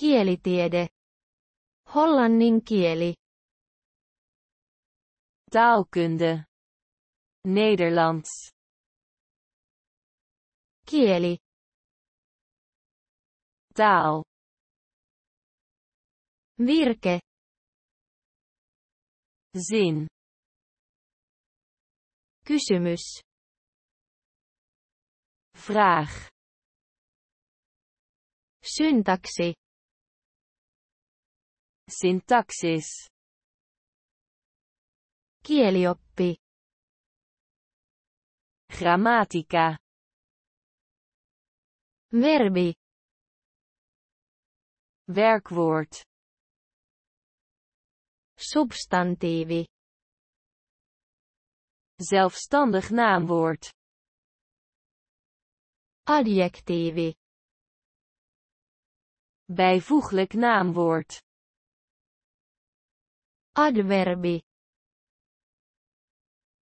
Kielitiede. Hollannin kieli. Taalkunde. Nederlands. Kieli. Taal. Virke. Zin. Kysymys. Vraag. Syntaksi. Syntaksis. Kielioppi. Grammatica. Verbi. Werkwoord. Substantivi. Zelfstandig naamwoord. Adjectivi. Bijvoeglijk naamwoord. Adverbi.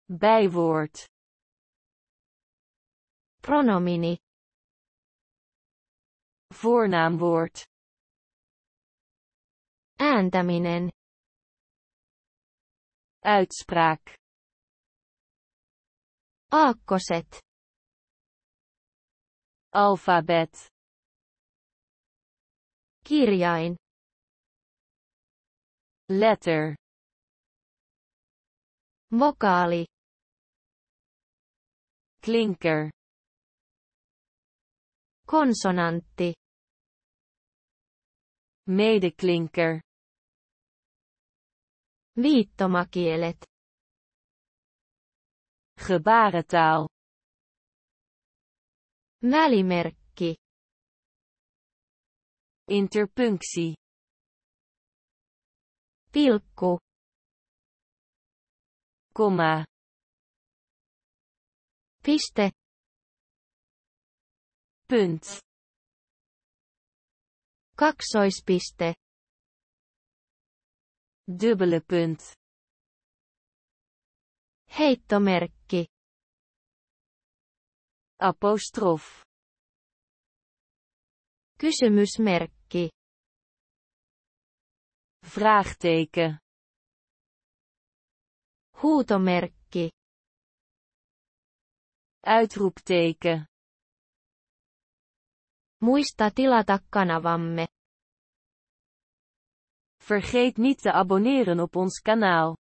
Bijwoord. Pronomini. Voornaamwoord. Ääntäminen. Uitspraak. Aakkoset. Alfabet. Kirjain. letter vokaali klinker konsonantti medeklinker viittomakielet gebarentaal välimerkki interpunctie Pilkku. Koma. Piste. Pynts. Kaksoispiste. Dubbele pynts Heittomerkki. Apostrof. Kysymysmerkki. Vraagteken. Huutomerkki. Uitroepteken. Muista tilata kanavamme. Vergeet niet te abonneren op ons kanaal.